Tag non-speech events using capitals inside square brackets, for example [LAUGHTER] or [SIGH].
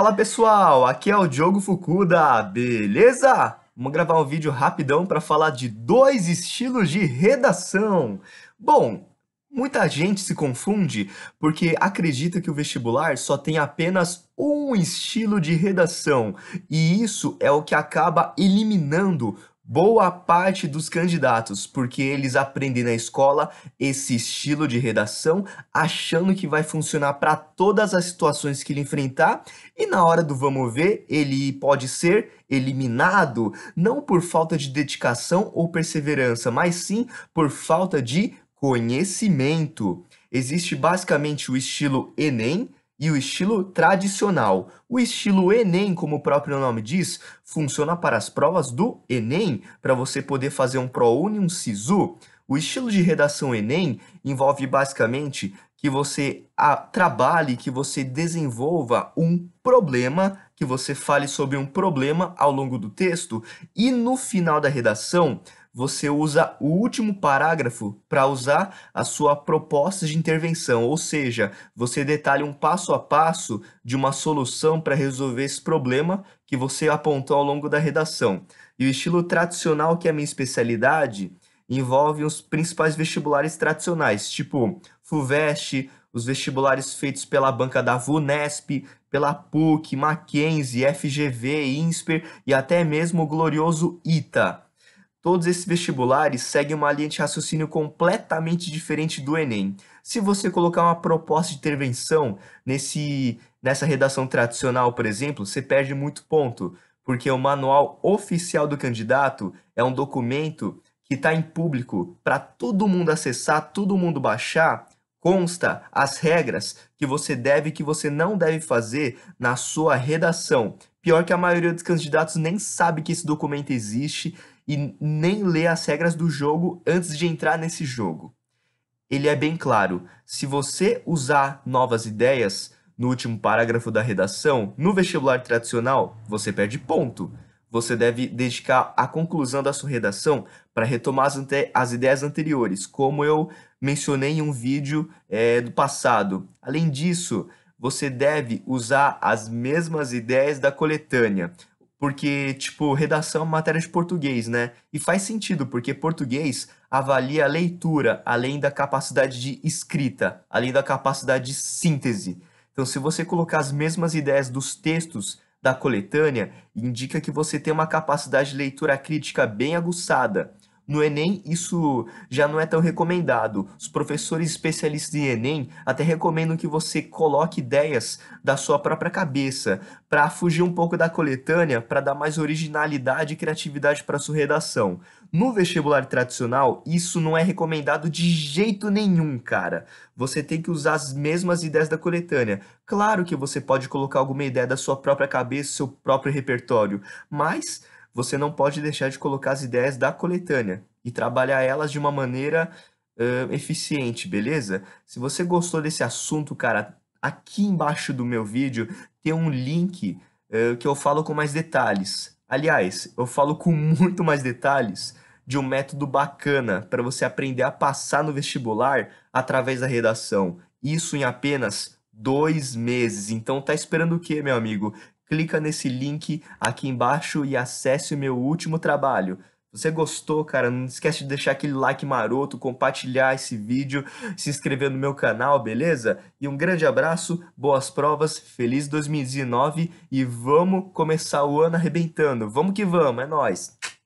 Fala pessoal, aqui é o Diogo Fukuda, beleza? Vamos gravar um vídeo rapidão para falar de dois estilos de redação. Bom, muita gente se confunde porque acredita que o vestibular só tem apenas um estilo de redação e isso é o que acaba eliminando boa parte dos candidatos, porque eles aprendem na escola esse estilo de redação, achando que vai funcionar para todas as situações que ele enfrentar, e na hora do vamos ver, ele pode ser eliminado não por falta de dedicação ou perseverança, mas sim por falta de conhecimento. Existe basicamente o estilo Enem, e o estilo tradicional. O estilo Enem, como o próprio nome diz, funciona para as provas do Enem, para você poder fazer um ProUni, um SISU. O estilo de redação Enem envolve basicamente que você trabalhe, que você desenvolva um problema, que você fale sobre um problema ao longo do texto e no final da redação você usa o último parágrafo para usar a sua proposta de intervenção, ou seja, você detalha um passo a passo de uma solução para resolver esse problema que você apontou ao longo da redação. E o estilo tradicional, que é a minha especialidade, envolve os principais vestibulares tradicionais, tipo FUVEST, os vestibulares feitos pela banca da VUNESP, pela PUC, Mackenzie, FGV, INSPER e até mesmo o glorioso ITA. Todos esses vestibulares seguem uma linha de raciocínio completamente diferente do Enem. Se você colocar uma proposta de intervenção nesse, nessa redação tradicional, por exemplo, você perde muito ponto, porque o manual oficial do candidato é um documento que está em público para todo mundo acessar, todo mundo baixar, consta as regras que você deve e que você não deve fazer na sua redação. Pior que a maioria dos candidatos nem sabe que esse documento existe e nem lê as regras do jogo antes de entrar nesse jogo. Ele é bem claro: se você usar novas ideias no último parágrafo da redação, no vestibular tradicional, você perde ponto. Você deve dedicar a conclusão da sua redação para retomar as, ante as ideias anteriores, como eu mencionei em um vídeo é, do passado. Além disso, você deve usar as mesmas ideias da coletânea porque, tipo, redação é matéria de português, né? E faz sentido, porque português avalia a leitura, além da capacidade de escrita, além da capacidade de síntese. Então, se você colocar as mesmas ideias dos textos da coletânea, indica que você tem uma capacidade de leitura crítica bem aguçada. No Enem, é isso já não é tão recomendado. Os professores especialistas em Enem até recomendam que você coloque ideias da sua própria cabeça, para fugir um pouco da coletânea, para dar mais originalidade e criatividade para sua redação. No vestibular tradicional, isso não é recomendado de jeito nenhum, cara. Você tem que usar as mesmas ideias da coletânea. Claro que você pode colocar alguma ideia da sua própria cabeça, seu próprio repertório, mas você não pode deixar de colocar as ideias da coletânea e trabalhar elas de uma maneira uh, eficiente, beleza? Se você gostou desse assunto, cara, aqui embaixo do meu vídeo tem um link uh, que eu falo com mais detalhes. Aliás, eu falo com [LAUGHS] muito mais detalhes de um método bacana para você aprender a passar no vestibular através da redação. Isso em apenas dois meses. Então tá esperando o quê, meu amigo? clica nesse link aqui embaixo e acesse o meu último trabalho. Se você gostou, cara, não esquece de deixar aquele like maroto, compartilhar esse vídeo, se inscrever no meu canal, beleza? E um grande abraço, boas provas, feliz 2019 e vamos começar o ano arrebentando. Vamos que vamos, é nós.